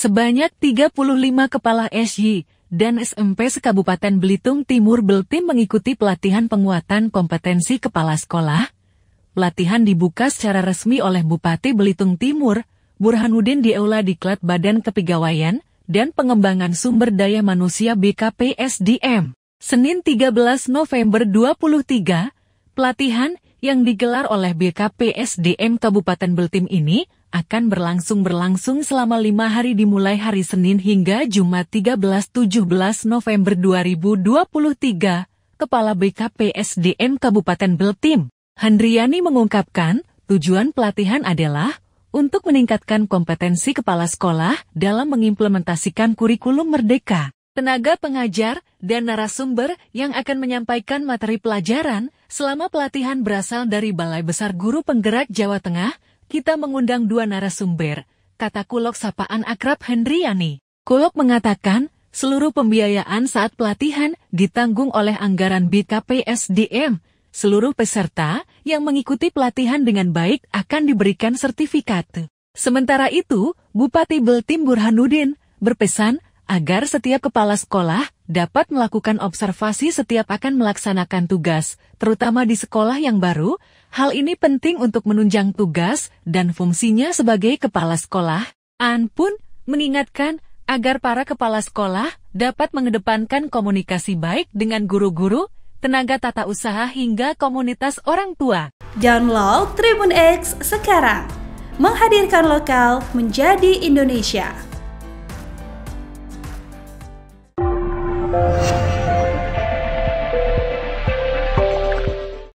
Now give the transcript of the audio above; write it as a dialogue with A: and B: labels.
A: Sebanyak 35 kepala SY dan SMP sekabupaten Belitung Timur Beltim mengikuti pelatihan penguatan kompetensi kepala sekolah. Pelatihan dibuka secara resmi oleh Bupati Belitung Timur, Burhanuddin Dieula Diklat Badan Kepegawaian dan Pengembangan Sumber Daya Manusia BKPSDM. Senin 13 November 23, pelatihan yang digelar oleh BKPSDM Kabupaten Beltim ini akan berlangsung-berlangsung selama lima hari dimulai hari Senin hingga Jumat 13-17 November 2023. Kepala BKPSDM Kabupaten Beltim, Hendriani mengungkapkan, tujuan pelatihan adalah untuk meningkatkan kompetensi kepala sekolah dalam mengimplementasikan kurikulum merdeka. Tenaga pengajar dan narasumber yang akan menyampaikan materi pelajaran Selama pelatihan berasal dari Balai Besar Guru Penggerak Jawa Tengah, kita mengundang dua narasumber, kata Kulok sapaan akrab Hendriani. Kulok mengatakan, seluruh pembiayaan saat pelatihan ditanggung oleh anggaran BKPSDM. Seluruh peserta yang mengikuti pelatihan dengan baik akan diberikan sertifikat. Sementara itu, Bupati Beltim Burhanuddin berpesan agar setiap kepala sekolah dapat melakukan observasi setiap akan melaksanakan tugas, terutama di sekolah yang baru. Hal ini penting untuk menunjang tugas dan fungsinya sebagai kepala sekolah. An pun mengingatkan agar para kepala sekolah dapat mengedepankan komunikasi baik dengan guru-guru, tenaga tata usaha hingga komunitas orang tua. Download Tribun X sekarang. Menghadirkan lokal menjadi Indonesia. Thank you.